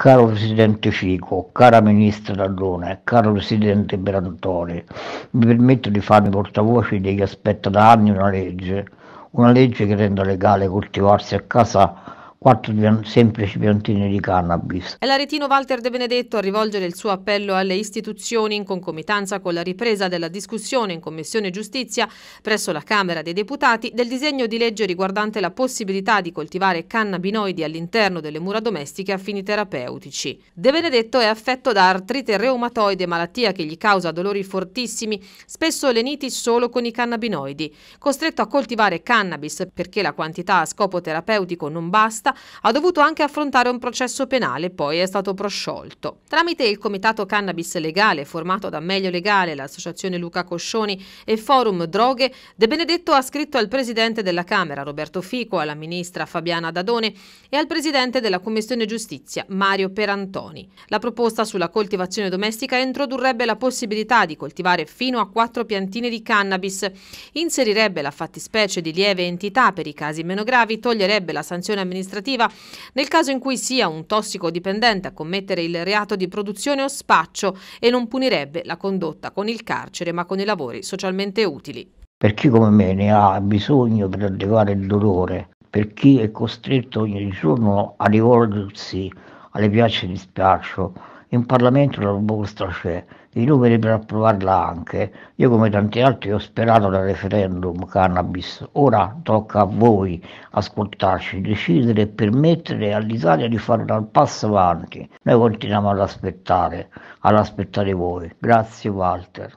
Caro Presidente Fico, cara Ministra Dallone, caro Presidente Berantoni, mi permetto di farmi portavoce di chi aspetta da anni una legge, una legge che renda legale coltivarsi a casa quattro semplici piantine di cannabis. È l'aretino Walter De Benedetto a rivolgere il suo appello alle istituzioni in concomitanza con la ripresa della discussione in Commissione Giustizia presso la Camera dei Deputati del disegno di legge riguardante la possibilità di coltivare cannabinoidi all'interno delle mura domestiche a fini terapeutici. De Benedetto è affetto da artrite reumatoide, malattia che gli causa dolori fortissimi, spesso leniti solo con i cannabinoidi. Costretto a coltivare cannabis perché la quantità a scopo terapeutico non basta, giornalista, ha dovuto anche affrontare un processo penale, poi è stato prosciolto. Tramite il Comitato Cannabis Legale, formato da Meglio Legale, l'associazione Luca Coscioni e Forum Droghe, De Benedetto ha scritto al presidente della Camera, Roberto Fico, alla ministra Fabiana Dadone e al presidente della Commissione Giustizia, Mario Perantoni. La proposta sulla coltivazione domestica introdurrebbe la possibilità di coltivare fino a quattro piantine di cannabis, inserirebbe la fattispecie di lieve entità per i casi meno gravi, toglierebbe la sanzione amministrativa amministrativa nel caso in cui sia un tossicodipendente a commettere il reato di produzione o spaccio e non punirebbe la condotta con il carcere ma con i lavori socialmente utili. Per chi come me ne ha bisogno per allevare il dolore, per chi è costretto ogni giorno a rivolgersi alle piacce di spaccio, in Parlamento la roba c'è, i numeri per approvarla anche. Io come tanti altri ho sperato dal referendum cannabis, ora tocca a voi ascoltarci, decidere e permettere all'Italia di fare un passo avanti. Noi continuiamo ad aspettare, ad aspettare voi. Grazie Walter.